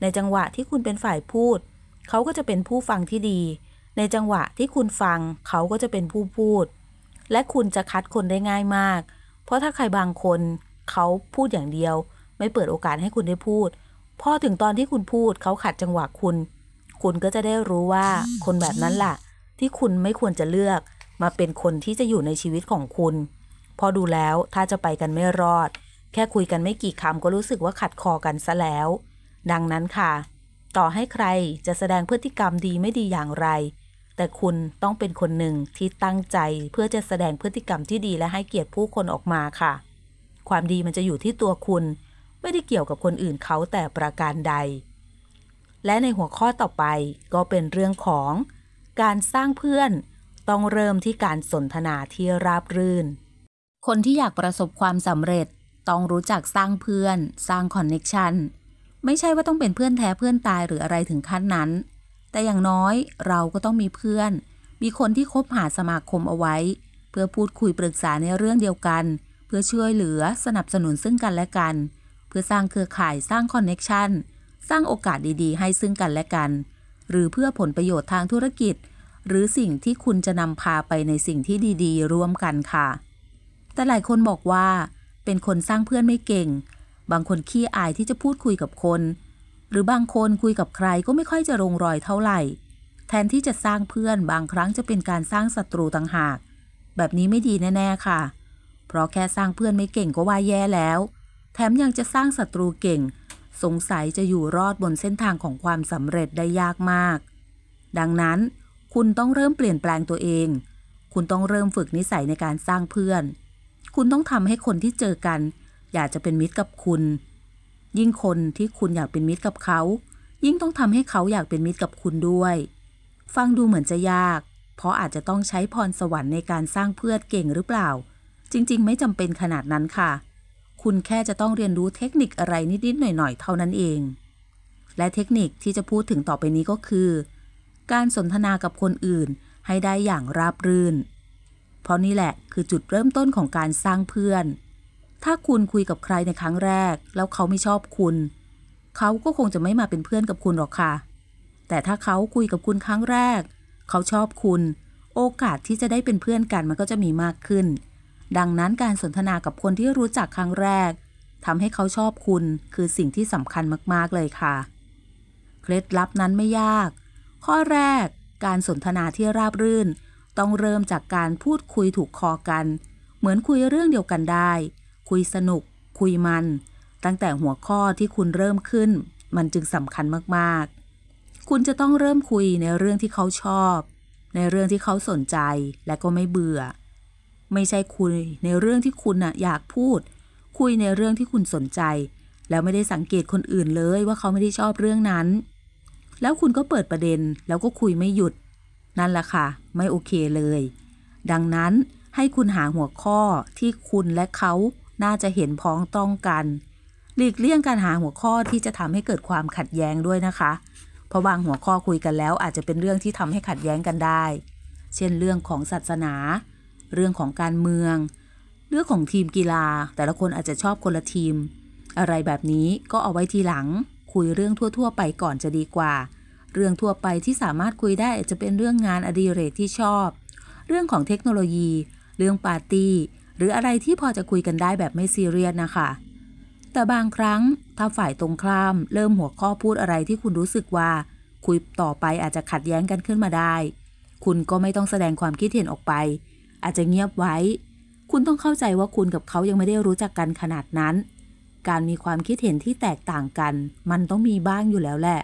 ในจังหวะที่คุณเป็นฝ่ายพูดเขาก็จะเป็นผู้ฟังที่ดีในจังหวะที่คุณฟังเขาก็จะเป็นผู้พูด และคุณจะคัดคนได้ง่ายมาก เพราะถ้าใครบางคน เขาพูดอย่างเดียว ไม่เปิดโอกาสให้คุณได้พูด พอถึงตอนที่คุณพูด เขาขัดจังหวะคุณ คุณก็จะได้รู้ว่าคนแบบนั้นล่ะ ที่คุณไม่ควรจะเลือก มาเป็นคนที่จะอยู่ในชีวิตของคุณ พอดูแล้วถ้าจะไปกันไม่รอด แค่คุยกันไม่กี่คำก็รู้สึกว่าขัดคอกันซะแล้ว ดังนั้นค่ะ ต่อให้ใครจะแสดงพฤติกรรมดีไม่ดีอย่างไรแต่คุณต้องเป็นคนหนึ่งที่ตั้งใจเพื่อจะแสดงพฤติกรรมที่ดีและให้เกียรติผู้คนออกมาค่ะ ความดีมันจะอยู่ที่ตัวคุณไม่ได้เกี่ยวกับคนอื่นเขาแต่ประการใด และในหัวข้อต่อไปก็เป็นเรื่องของ การสร้างเพื่อน ต้องเริ่มที่การสนทนาที่ราบรื่น คนที่อยากประสบความสำเร็จ ต้องรู้จักสร้างเพื่อน สร้างคอนเน็ชันไม่ใช่ว่าต้องเป็นเพื่อนแท้เพื่อนตายหรืออะไรถึงขั้นนั้นแต่อย่างน้อยเราก็ต้องมีเพื่อน มีคนที่คบหาสมาคมเอาไว้ เพื่อพูดคุยปรึกษาในเรื่องเดียวกัน เพื่อช่วยเหลือสนับสนุนซึ่งกันและกันเพื่อสร้างเครือข่ายสร้างคอนเน็ชันสร้างโอกาสดีๆ ให้ซึ่งกันและกัน หรือเพื่อผลประโยชน์ทางธุรกิจ หรือสิ่งที่คุณจะนำพาไปในสิ่งที่ดีๆ ร่วมกันค่ะ แต่หลายคนบอกว่า เป็นคนสร้างเพื่อนไม่เก่ง บางคนขี้อายที่จะพูดคุยกับคนหรือบางคนคุยกับใครก็ไม่ค่อยจะลงรอยเท่าไหร่ แทนที่จะสร้างเพื่อนบางครั้งจะเป็นการสร้างศัตรูต่างหาก แบบนี้ไม่ดีแน่ๆค่ะ เพราะแค่สร้างเพื่อนไม่เก่งก็ว่าแย่แล้ว แถมยังจะสร้างศัตรูเก่ง สงสัยจะอยู่รอดบนเส้นทางของความสำเร็จได้ยากมาก ดังนั้น คุณต้องเริ่มเปลี่ยนแปลงตัวเอง คุณต้องเริ่มฝึกนิสัยในการสร้างเพื่อน คุณต้องทำให้คนที่เจอกัน อยากจะเป็นมิตรกับคุณยิ่งคนที่คุณอยากเป็นมิตรกับเขา ยิ่งต้องทำให้เขาอยากเป็นมิตรกับคุณด้วย ฟังดูเหมือนจะยาก เพราะอาจจะต้องใช้พรสวรรค์ในการสร้างเพื่อนเก่งหรือเปล่า จริงๆ ไม่จำเป็นขนาดนั้นค่ะ คุณแค่จะต้องเรียนรู้เทคนิคอะไรนิดๆ หน่อยๆ เท่านั้นเอง และเทคนิคที่จะพูดถึงต่อไปนี้ก็คือ การสนทนากับคนอื่น ให้ได้อย่างราบรื่น เพราะนี่แหละคือจุดเริ่มต้นของการสร้างเพื่อนถ้าคุณคุยกับใครในครั้งแรก แล้วเขาไม่ชอบคุณ เขาก็คงจะไม่มาเป็นเพื่อนกับคุณหรอกค่ะ แต่ถ้าเขาคุยกับคุณครั้งแรก เขาชอบคุณ โอกาสที่จะได้เป็นเพื่อนกันมันก็จะมีมากขึ้น ดังนั้นการสนทนากับคนที่รู้จักครั้งแรกทำให้เขาชอบคุณคือสิ่งที่สำคัญมากๆเลยค่ะเคล็ดลับนั้นไม่ยาก ข้อแรก การสนทนาที่ราบรื่น ต้องเริ่มจากการพูดคุยถูกคอกัน เหมือนคุยเรื่องเดียวกันได้คุยสนุกคุยมัน ตั้งแต่หัวข้อที่คุณเริ่มขึ้น มันจึงสำคัญมากๆ คุณจะต้องเริ่มคุยในเรื่องที่เขาชอบ ในเรื่องที่เขาสนใจและก็ไม่เบื่อ ไม่ใช่คุยในเรื่องที่คุณนะอยากพูด คุยในเรื่องที่คุณสนใจ แล้วไม่ได้สังเกตคนอื่นเลยว่าเขาไม่ได้ชอบเรื่องนั้น แล้วคุณก็เปิดประเด็น แล้วก็คุยไม่หยุด นั่นแหละค่ะ ไม่โอเคเลย ดังนั้นให้คุณหาหัวข้อที่คุณและเขาน่าจะเห็นพ้องต้องกัน หลีกเลี่ยงการหาหัวข้อที่จะทำให้เกิดความขัดแย้งด้วยนะคะเพราะบางหัวข้อคุยกันแล้ว อาจจะเป็นเรื่องที่ทำให้ขัดแย้งกันได้ เช่น เรื่องของศาสนา เรื่องของการเมือง เรื่องของทีมกีฬา แต่ละคนอาจจะชอบคนละทีม อะไรแบบนี้ก็เอาไว้ทีหลัง คุยเรื่องทั่วๆ ไปก่อนจะดีกว่า เรื่องทั่วไปที่สามารถคุยได้จจะเป็นเรื่องงานอดิเรกที่ชอบ เรื่องของเทคโนโลยี เรื่องปาร์ตี้รืออะไรที่พอจะคุยกันได้แบบไม่ซีเรียสนะคะ แต่บางครั้งถ้าฝ่ายตรงข้าม เริ่มหัวข้อพูดอะไรที่คุณรู้สึกว่า คุยต่อไปอาจจะขัดแย้งกันขึ้นมาได้ คุณก็ไม่ต้องแสดงความคิดเห็นออกไป อาจจะเงียบไว้ คุณต้องเข้าใจว่าคุณกับเขายังไม่ได้รู้จักกันขนาดนั้น การมีความคิดเห็นที่แตกต่างกัน มันต้องมีบ้างอยู่แล้วแหละ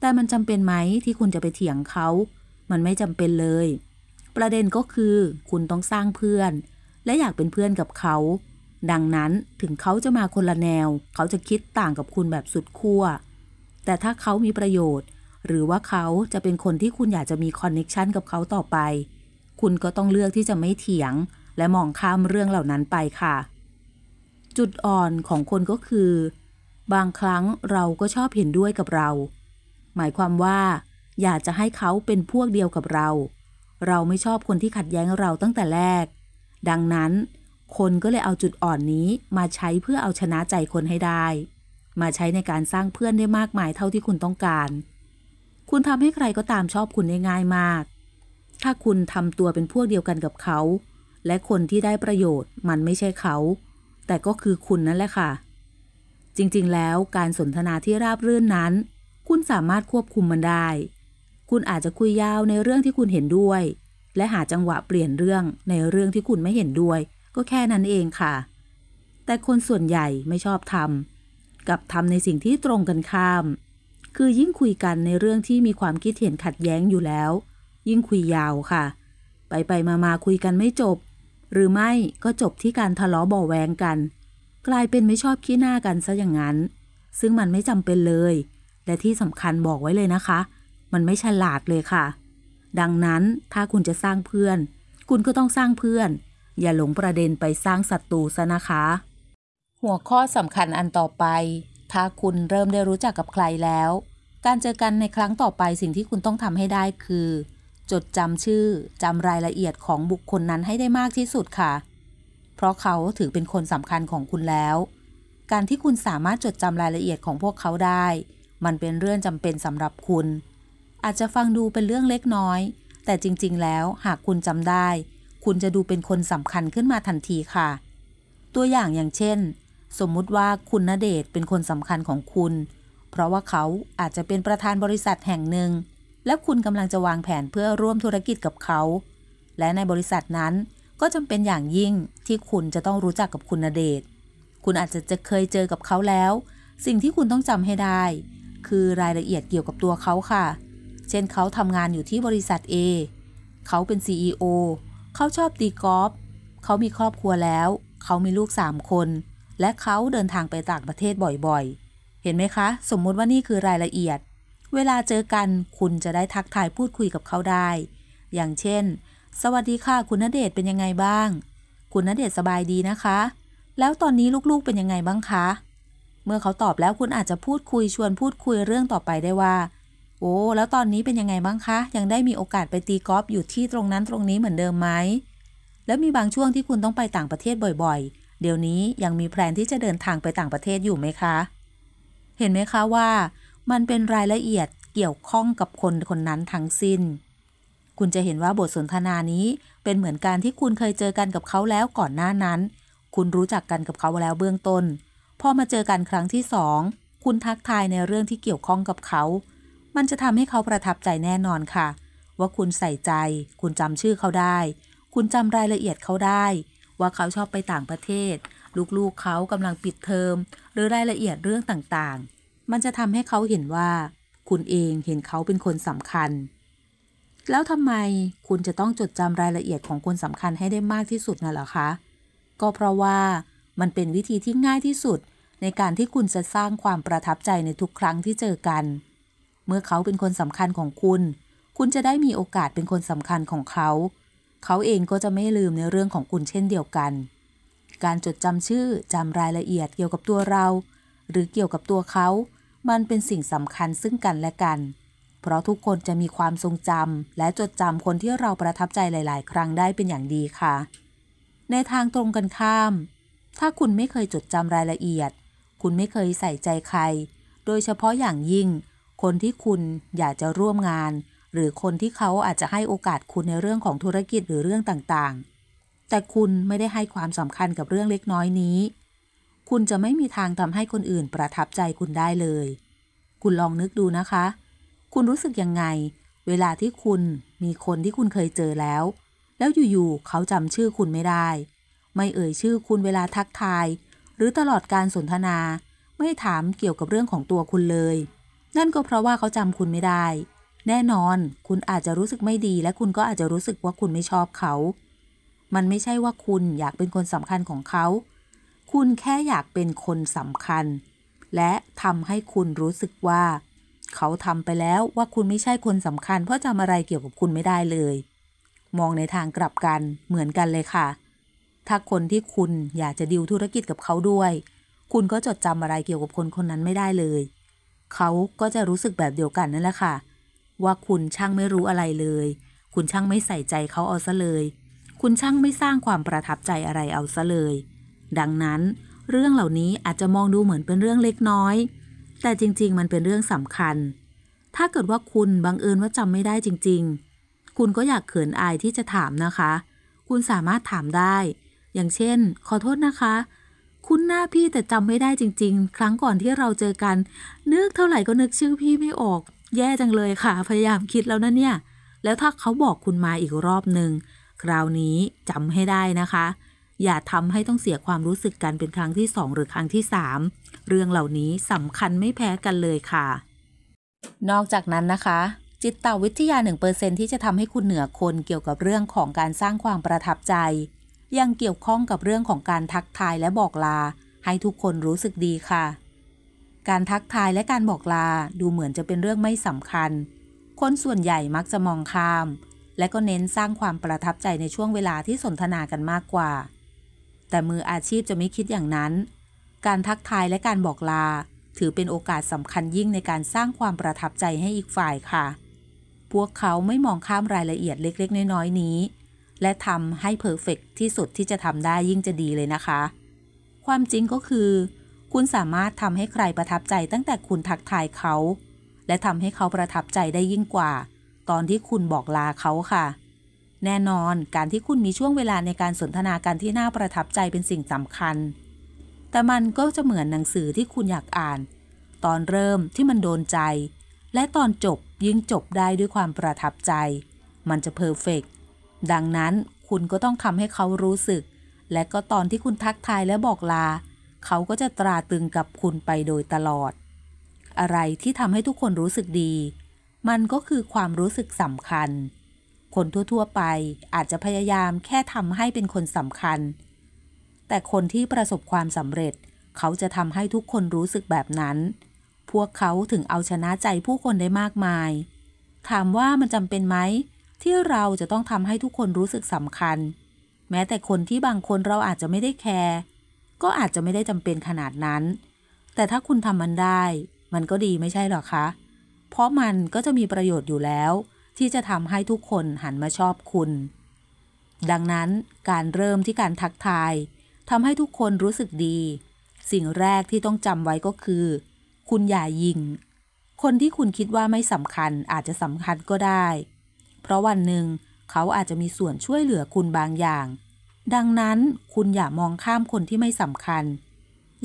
แต่มันจำเป็นไหมที่คุณจะไปเถียงเขา มันไม่จำเป็นเลย ประเด็นก็คือ คุณต้องสร้างเพื่อนและอยากเป็นเพื่อนกับเขา ดังนั้นถึงเขาจะมาคนละแนว เขาจะคิดต่างกับคุณแบบสุดขั้ว แต่ถ้าเขามีประโยชน์ หรือว่าเขาจะเป็นคนที่คุณอยากจะมีคอนเน็ชันกับเขาต่อไป คุณก็ต้องเลือกที่จะไม่เถียงและมองข้ามเรื่องเหล่านั้นไปค่ะ จุดอ่อนของคนก็คือ บางครั้งเราก็ชอบเห็นด้วยกับเรา หมายความว่า อยากจะให้เขาเป็นพวกเดียวกับเรา เราไม่ชอบคนที่ขัดแย้งเราตั้งแต่แรกดังนั้นคนก็เลยเอาจุดอ่อนนี้ มาใช้เพื่อเอาชนะใจคนให้ได้ มาใช้ในการสร้างเพื่อนได้มากมายเท่าที่คุณต้องการ คุณทำให้ใครก็ตามชอบคุณได้ง่ายมาก ถ้าคุณทำตัวเป็นพวกเดียวกันกับเขา และคนที่ได้ประโยชน์มันไม่ใช่เขา แต่ก็คือคุณนั่นแหละค่ะ จริงๆ แล้ว การสนทนาที่ราบรื่นนั้น คุณสามารถควบคุมมันได้ คุณอาจจะคุยยาวในเรื่องที่คุณเห็นด้วยและหาจังหวะเปลี่ยนเรื่องในเรื่องที่คุณไม่เห็นด้วย ก็แค่นั้นเองค่ะ แต่คนส่วนใหญ่ไม่ชอบทำกับทำในสิ่งที่ตรงกันข้าม คือยิ่งคุยกันในเรื่องที่มีความคิดเห็นขัดแย้งอยู่แล้ว ยิ่งคุยยาวค่ะ ไปไปมามาคุยกันไม่จบ หรือไม่ก็จบที่การทะเลาะบ่อแวงกัน กลายเป็นไม่ชอบขี้หน้ากันซะอย่างนั้น ซึ่งมันไม่จำเป็นเลย และที่สำคัญบอกไว้เลยนะคะ มันไม่ฉลาดเลยค่ะดังนั้นถ้าคุณจะสร้างเพื่อน คุณก็ต้องสร้างเพื่อน อย่าหลงประเด็นไปสร้างศัตรูซะนะคะ หัวข้อสำคัญอันต่อไป ถ้าคุณเริ่มได้รู้จักกับใครแล้ว การเจอกันในครั้งต่อไปสิ่งที่คุณต้องทำให้ได้คือ จดจำชื่อจำรายละเอียดของบุคคลนั้นให้ได้มากที่สุดค่ะ เพราะเขาถือเป็นคนสำคัญของคุณแล้ว การที่คุณสามารถจดจำรายละเอียดของพวกเขาได้ มันเป็นเรื่องจำเป็นสำหรับคุณอาจจะฟังดูเป็นเรื่องเล็กน้อย แต่จริงๆ แล้วหากคุณจำได้ คุณจะดูเป็นคนสำคัญขึ้นมาทันทีค่ะ ตัวอย่างอย่างเช่น สมมุติว่าคุณณเดชเป็นคนสำคัญของคุณ เพราะว่าเขาอาจจะเป็นประธานบริษัทแห่งหนึ่ง และคุณกำลังจะวางแผนเพื่อร่วมธุรกิจกับเขา และในบริษัทนั้นก็จำเป็นอย่างยิ่งที่คุณจะต้องรู้จักกับคุณณเดช คุณอาจจะเคยเจอกับเขาแล้ว สิ่งที่คุณต้องจำให้ได้ คือรายละเอียดเกี่ยวกับตัวเขาค่ะเช่น เขาทำงานอยู่ที่บริษัท A เขาเป็น CEO เขาชอบตีกอล์ฟเขามีครอบครัวแล้ว เขามีลูก3คน และเขาเดินทางไปต่างประเทศบ่อยๆ เห็นไหมคะ สมมติว่านี่คือรายละเอียด เวลาเจอกันคุณจะได้ทักทายพูดคุยกับเขาได้ อย่างเช่น สวัสดีค่ะ คุณณเดชเป็นยังไงบ้าง คุณณเดชสบายดีนะคะ แล้วตอนนี้ลูกๆ เป็นยังไงบ้างคะ เมื่อเขาตอบแล้วคุณอาจจะพูดคุยชวนพูดคุยเรื่องต่อไปได้ว่าโอ้แล้วตอนนี้เป็นยังไงบ้างคะ ยังได้มีโอกาสไปตีกอล์ฟอยู่ที่ตรงนั้นตรงนี้เหมือนเดิมไหมแล้วมีบางช่วงที่คุณต้องไปต่างประเทศบ่อยๆเดี๋ยวนี้ยังมีแพลนที่จะเดินทางไปต่างประเทศอยู่ไหมคะ เห็นไหมคะว่ามันเป็นรายละเอียดเกี่ยวข้องกับคนคนนั้นทั้งสิ้น คุณจะเห็นว่าบทสนทนานี้เป็นเหมือนการที่คุณเคยเจอกันกับเขาแล้วก่อนหน้านั้น คุณรู้จักกันกับเขาแล้วเบื้องต้นพอมาเจอกันครั้งที่สองคุณทักทายในเรื่องที่เกี่ยวข้องกับเขามันจะทำให้เขาประทับใจแน่นอนค่ะ ว่าคุณใส่ใจคุณจำชื่อเขาได้ คุณจำรายละเอียดเขาได้ ว่าเขาชอบไปต่างประเทศ ลูกๆ เขากำลังปิดเทอมหรือรายละเอียดเรื่องต่างๆ มันจะทำให้เขาเห็นว่า คุณเองเห็นเขาเป็นคนสำคัญ แล้วทำไมคุณจะต้องจดจำรายละเอียดของคนสำคัญให้ได้มากที่สุดน่ะเหรอคะก็เพราะว่ามันเป็นวิธีที่ง่ายที่สุด ในการที่คุณจะสร้างความประทับใจในทุกครั้งที่เจอกันเมื่อเขาเป็นคนสำคัญของคุณ คุณจะได้มีโอกาสเป็นคนสำคัญของเขา เขาเองก็จะไม่ลืมในเรื่องของคุณเช่นเดียวกัน การจดจำชื่อจำรายละเอียดเกี่ยวกับตัวเรา หรือเกี่ยวกับตัวเขา มันเป็นสิ่งสำคัญซึ่งกันและกัน เพราะทุกคนจะมีความทรงจำและจดจำคนที่เราประทับใจหลาย ๆ ครั้งได้เป็นอย่างดีค่ะ ในทางตรงกันข้าม ถ้าคุณไม่เคยจดจำรายละเอียด คุณไม่เคยใส่ใจใคร โดยเฉพาะอย่างยิ่งคนที่คุณอยากจะร่วมงาน หรือคนที่เขาอาจจะให้โอกาสคุณในเรื่องของธุรกิจหรือเรื่องต่างๆ แต่คุณไม่ได้ให้ความสำคัญกับเรื่องเล็กน้อยนี้ คุณจะไม่มีทางทำให้คนอื่นประทับใจคุณได้เลย คุณลองนึกดูนะคะ คุณรู้สึกยังไงเวลาที่คุณมีคนที่คุณเคยเจอแล้ว แล้วอยู่ๆเขาจำชื่อคุณไม่ได้ ไม่เอ่ยชื่อ คุณเวลาทักทาย หรือตลอดการสนทนาไม่ถามเกี่ยวกับเรื่องของตัวคุณเลยนั่นก็เพราะว่าเขาจำคุณไม่ได้ แน่นอนคุณอาจจะรู้สึกไม่ดี และคุณก็อาจจะรู้สึกว่าคุณไม่ชอบเขา มันไม่ใช่ว่าคุณอยากเป็นคนสำคัญของเขา คุณแค่อยากเป็นคนสำคัญ และทำให้คุณรู้สึกว่า เขาทำไปแล้วว่าคุณไม่ใช่คนสำคัญเพราะจำอะไรเกี่ยวกับคุณไม่ได้เลย มองในทางกลับกันเหมือนกันเลยค่ะ ถ้าคนที่คุณอยากจะดิวธุรกิจกับเขาด้วย คุณก็จดจำอะไรเกี่ยวกับคนคนนั้นไม่ได้เลยเขาก็จะรู้สึกแบบเดียวกันนั่นแหละค่ะ ว่าคุณช่างไม่รู้อะไรเลย คุณช่างไม่ใส่ใจเขาเอาซะเลย คุณช่างไม่สร้างความประทับใจอะไรเอาซะเลย ดังนั้นเรื่องเหล่านี้อาจจะมองดูเหมือนเป็นเรื่องเล็กน้อย แต่จริงๆมันเป็นเรื่องสำคัญ ถ้าเกิดว่าคุณบังเอิญว่าจำไม่ได้จริงๆ คุณก็อยากเขินอายที่จะถามนะคะ คุณสามารถถามได้ อย่างเช่น ขอโทษนะคะคุ้นหน้าพี่แต่จำไม่ได้จริงๆครั้งก่อนที่เราเจอกันนึกเท่าไหร่ก็นึกชื่อพี่ไม่ออก แย่จังเลยค่ะ พยายามคิดแล้วนะเนี่ย แล้วถ้าเขาบอกคุณมาอีกรอบหนึ่งคราวนี้จำให้ได้นะคะ อย่าทำให้ต้องเสียความรู้สึกกันเป็นครั้งที่สองหรือครั้งที่สามเรื่องเหล่านี้สำคัญไม่แพ้กันเลยค่ะ นอกจากนั้นนะคะ จิตตวิทยา 1%ที่จะทำให้คุณเหนือคนเกี่ยวกับเรื่องของการสร้างความประทับใจยังเกี่ยวข้องกับเรื่องของการทักทายและบอกลาให้ทุกคนรู้สึกดีค่ะ การทักทายและการบอกลาดูเหมือนจะเป็นเรื่องไม่สำคัญ คนส่วนใหญ่มักจะมองข้าม และก็เน้นสร้างความประทับใจในช่วงเวลาที่สนทนากันมากกว่า แต่มืออาชีพจะไม่คิดอย่างนั้น การทักทายและการบอกลาถือเป็นโอกาสสำคัญยิ่งในการสร้างความประทับใจให้อีกฝ่ายค่ะ พวกเขาไม่มองข้ามรายละเอียดเล็กๆน้อยๆนี้และทำให้เพอร์เฟกที่สุดที่จะทำได้ยิ่งจะดีเลยนะคะ ความจริงก็คือ คุณสามารถทำให้ใครประทับใจตั้งแต่คุณทักทายเขา และทำให้เขาประทับใจได้ยิ่งกว่า ตอนที่คุณบอกลาเขาค่ะ แน่นอนการที่คุณมีช่วงเวลาในการสนทนาการที่น่าประทับใจเป็นสิ่งสำคัญ แต่มันก็จะเหมือนหนังสือที่คุณอยากอ่าน ตอนเริ่มที่มันโดนใจ และตอนจบยิ่งจบได้ด้วยความประทับใจ มันจะเพอร์เฟกตดังนั้นคุณก็ต้องทำให้เขารู้สึก และก็ตอนที่คุณทักทายและบอกลา เขาก็จะตราตึงกับคุณไปโดยตลอด อะไรที่ทำให้ทุกคนรู้สึกดี มันก็คือความรู้สึกสำคัญ คนทั่วๆไป อาจจะพยายามแค่ทำให้เป็นคนสำคัญ แต่คนที่ประสบความสำเร็จ เขาจะทำให้ทุกคนรู้สึกแบบนั้น พวกเขาถึงเอาชนะใจผู้คนได้มากมาย ถามว่ามันจำเป็นไหมที่เราจะต้องทำให้ทุกคนรู้สึกสำคัญ แม้แต่คนที่บางคนเราอาจจะไม่ได้แคร์ก็อาจจะไม่ได้จำเป็นขนาดนั้น แต่ถ้าคุณทำมันได้ มันก็ดีไม่ใช่หรอคะ เพราะมันก็จะมีประโยชน์อยู่แล้ว ที่จะทำให้ทุกคนหันมาชอบคุณ ดังนั้นการเริ่มที่การทักทายทำให้ทุกคนรู้สึกดี สิ่งแรกที่ต้องจำไว้ก็คือ คุณอย่ายิงคนที่คุณคิดว่าไม่สำคัญอาจจะสำคัญก็ได้เพราะวันหนึ่งเขาอาจจะมีส่วนช่วยเหลือคุณบางอย่าง ดังนั้นคุณอย่ามองข้ามคนที่ไม่สำคัญ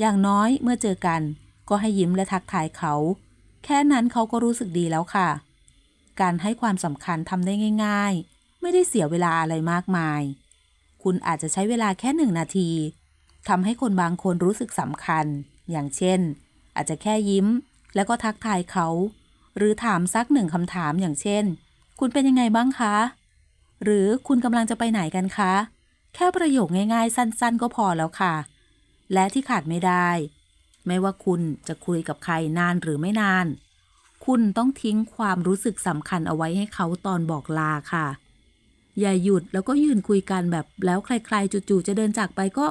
อย่างน้อยเมื่อเจอกัน ก็ให้ยิ้มและทักทายเขา แค่นั้นเขาก็รู้สึกดีแล้วค่ะ การให้ความสำคัญทำได้ง่ายๆ ไม่ได้เสียเวลาอะไรมากมาย คุณอาจจะใช้เวลาแค่หนึ่งนาที ทำให้คนบางคนรู้สึกสำคัญ อย่างเช่น อาจจะแค่ยิ้ม แล้วก็ทักทายเขา หรือถามซักหนึ่งคำถามอย่างเช่นคุณ เป็นยังไง บ้างคะ หรือคุณกำลังจะไปไหนกันคะ แค่ประโยคง่ายๆ สั้น ๆ ก็พอแล้วค่ะ และที่ขาดไม่ได้ ไม่ ว่าคุณจะคุยกับใครนานหรือไม่นาน คุณต้องทิ้งความรู้สึกสำคัญเอาไว้ให้เขาตอนบอกลาค่ะ อย่าหยุดแล้วก็ยืน คุยกันแบบแล้วใครๆจู่ๆจะเดินจากไปก็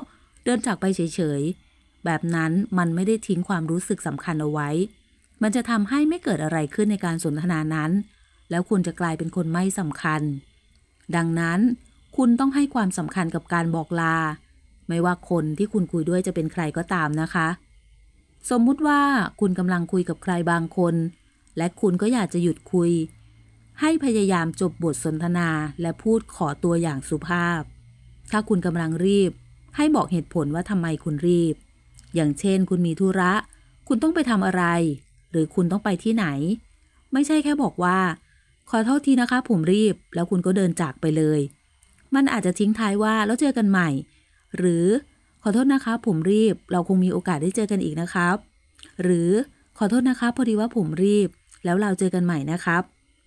เดินจากไปเฉยๆ แบบนั้นมันไม่ได้ทิ้งความรู้สึกสำคัญเอาไว้ มันจะทำให้ไม่เกิดอะไรขึ้นในการสนทนานั้นแล้วคุณจะกลายเป็นคนไม่สำคัญ ดังนั้น คุณต้องให้ความสำคัญกับการบอกลา ไม่ว่าคนที่คุณคุยด้วยจะเป็นใครก็ตามนะคะ สมมุติว่าคุณกำลังคุยกับใครบางคน และคุณก็อยากจะหยุดคุย ให้พยายามจบบทสนทนาและพูดขอตัวอย่างสุภาพ ถ้าคุณกำลังรีบ ให้บอกเหตุผลว่าทำไมคุณรีบ อย่างเช่นคุณมีธุระ คุณต้องไปทำอะไร หรือคุณต้องไปที่ไหน ไม่ใช่แค่บอกว่าขอโทษทีนะคะผมรีบแล้วคุณก็เดินจากไปเลย มันอาจจะทิ้งท้ายว่าแล้วเจอกันใหม่ หรือขอโทษนะคะ ผมรีบ เราคงมีโอกาสได้เจอกันอีกนะครับ หรือขอโทษนะคะ พอดีว่าผมรีบ แล้วเราเจอกันใหม่นะครับ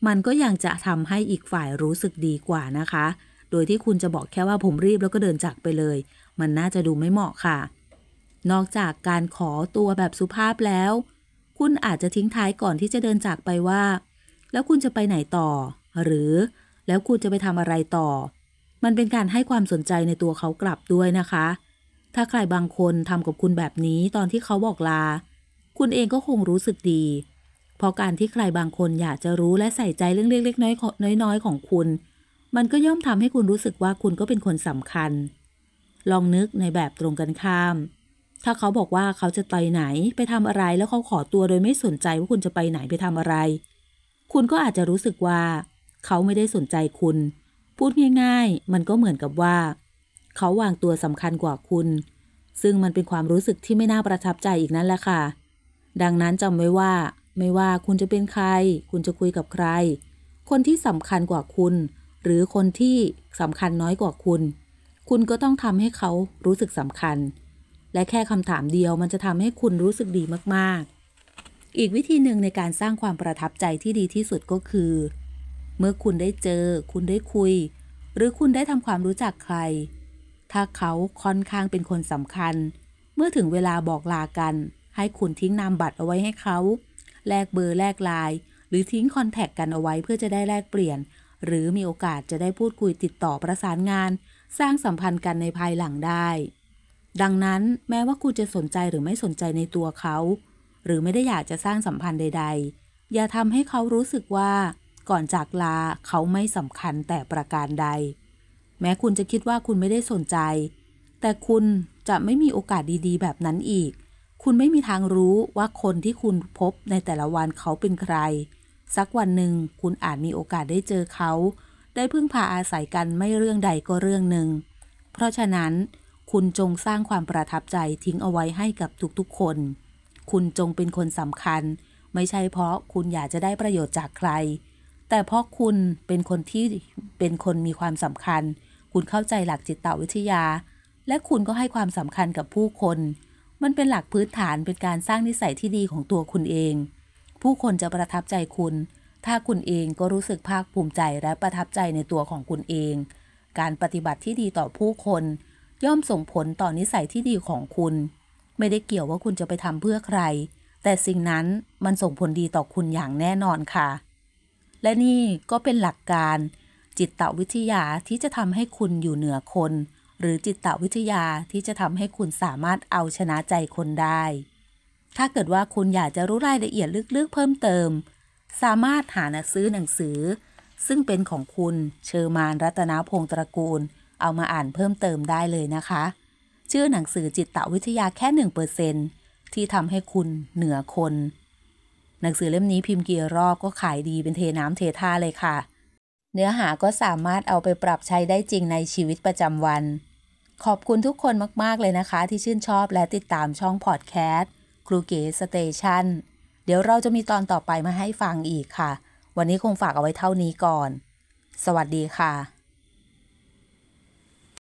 มันก็ยังจะทำให้อีกฝ่ายรู้สึกดีกว่านะคะ โดยที่คุณจะบอกแค่ว่าผมรีบแล้วก็เดินจากไปเลย มันน่าจะดูไม่เหมาะค่ะ นอกจากการขอตัวแบบสุภาพแล้ว คุณอาจจะทิ้งท้ายก่อนที่จะเดินจากไปว่าแล้วคุณจะไปไหนต่อ หรือแล้วคุณจะไปทำอะไรต่อ มันเป็นการให้ความสนใจในตัวเขากลับด้วยนะคะ ถ้าใครบางคนทำกับคุณแบบนี้ตอนที่เขาบอกลา คุณเองก็คงรู้สึกดี เพราะการที่ใครบางคนอยากจะรู้และใส่ใจเรื่องเล็กๆ น้อยๆ ของคุณ มันก็ย่อมทำให้คุณรู้สึกว่าคุณก็เป็นคนสำคัญ ลองนึกในแบบตรงกันข้าม ถ้าเขาบอกว่าเขาจะไปไหนไปทำอะไรแล้วเขาขอตัวโดยไม่สนใจว่าคุณจะไปไหนไปทำอะไรคุณก็อาจจะรู้สึกว่า เขาไม่ได้สนใจคุณ พูดง่ายๆ มันก็เหมือนกับว่า เขาวางตัวสำคัญกว่าคุณ ซึ่งมันเป็นความรู้สึกที่ไม่น่าประทับใจอีกนั่นแหละค่ะดังนั้นจำไว้ว่าไม่ว่าคุณจะเป็นใคร คุณจะคุยกับใคร คนที่สำคัญกว่าคุณ หรือคนที่สำคัญน้อยกว่าคุณ คุณก็ต้องทำให้เขารู้สึกสำคัญ และแค่คำถามเดียวมันจะทำให้คุณรู้สึกดีมากๆอีกวิธีหนึ่งในการสร้างความประทับใจที่ดีที่สุดก็คือ เมื่อคุณได้เจอ คุณได้คุย หรือคุณได้ทำความรู้จักใคร ถ้าเขาค่อนข้างเป็นคนสำคัญ เมื่อถึงเวลาบอกลากัน ให้คุณทิ้งนามบัตรเอาไว้ให้เขา แลกเบอร์แลกไลน์หรือทิ้งคอนแทคกันเอาไว้เพื่อจะได้แลกเปลี่ยน หรือมีโอกาสจะได้พูดคุยติดต่อประสานงาน สร้างสัมพันธ์กันในภายหลังได้ ดังนั้นแม้ว่าคุณจะสนใจหรือไม่สนใจในตัวเขาหรือไม่ได้อยากจะสร้างสัมพันธ์ใดๆ อย่าทำให้เขารู้สึกว่า ก่อนจากลาเขาไม่สำคัญแต่ประการใด แม้คุณจะคิดว่าคุณไม่ได้สนใจ แต่คุณจะไม่มีโอกาสดีๆแบบนั้นอีก คุณไม่มีทางรู้ว่าคนที่คุณพบในแต่ละวันเขาเป็นใคร สักวันหนึ่งคุณอาจมีโอกาสได้เจอเขา ได้พึ่งพาอาศัยกันไม่เรื่องใดก็เรื่องหนึ่ง เพราะฉะนั้น คุณจงสร้างความประทับใจทิ้งเอาไว้ให้กับทุกๆคนคุณจงเป็นคนสำคัญ ไม่ใช่เพราะคุณอยากจะได้ประโยชน์จากใคร แต่เพราะคุณเป็นคนที่เป็นคนมีความสำคัญ คุณเข้าใจหลักจิตวิทยา และคุณก็ให้ความสำคัญกับผู้คน มันเป็นหลักพื้นฐานเป็นการสร้างนิสัยที่ดีของตัวคุณเอง ผู้คนจะประทับใจคุณ ถ้าคุณเองก็รู้สึกภาคภูมิใจและประทับใจในตัวของคุณเอง การปฏิบัติที่ดีต่อผู้คน ย่อมส่งผลต่อนิสัยที่ดีของคุณไม่ได้เกี่ยวว่าคุณจะไปทำเพื่อใคร แต่สิ่งนั้นมันส่งผลดีต่อคุณอย่างแน่นอนค่ะ และนี่ก็เป็นหลักการจิตตวิทยาที่จะทำให้คุณอยู่เหนือคน หรือจิตตวิทยาที่จะทำให้คุณสามารถเอาชนะใจคนได้ ถ้าเกิดว่าคุณอยากจะรู้รายละเอียดลึกๆเพิ่มเติม สามารถหาหนังซื้อหนังสือ ซึ่งเป็นของคุณเชอร์มานรัตนพงศ์ตระกูลเอามาอ่านเพิ่มเติมได้เลยนะคะชื่อหนังสือจิตวิทยาแค่หนึ่งเปอร์เซนที่ทำให้คุณเหนือคน หนังสือเล่มนี้พิมพ์กี่รอบก็ขายดีเป็นเทน้ำเทท่าเลยค่ะ เนื้อหาก็สามารถเอาไปปรับใช้ได้จริงในชีวิตประจำวัน ขอบคุณทุกคนมาก ๆ เลยนะคะที่ชื่นชอบและติดตามช่องพอดแคสต์ ครูเก๋สเตชันเดี๋ยวเราจะมีตอนต่อไปมาให้ฟังอีกค่ะ วันนี้คงฝากเอาไว้เท่านี้ก่อน สวัสดีค่ะ